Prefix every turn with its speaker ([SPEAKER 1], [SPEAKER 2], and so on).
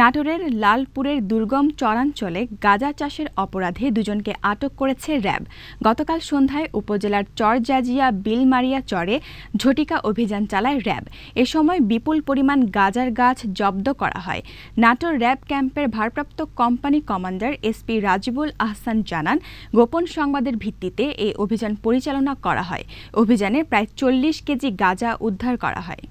[SPEAKER 1] নাটোরের লালপুরের দুর্গম চরাঞ্চলে গাঁজা চাষের অপরাধে দুজনকে আটক করেছে র্যাব গতকাল সন্ধ্যায় উপজেলার চরজাজিয়া বিলমারিয়া চরে ঝটিকা অভিযান চালায় র্যাব এ সময় বিপুল পরিমাণ গাজার গাছ জব্দ করা হয় নাটোর র্যাব ক্যাম্পের ভারপ্রাপ্ত company commander SP Rajibul Ahsan জানান গোপন সংবাদের ভিত্তিতে এই অভিযান পরিচালনা করা হয় অভিযানে প্রায় চল্লিশ কেজি গাজা উদ্ধার করা হয়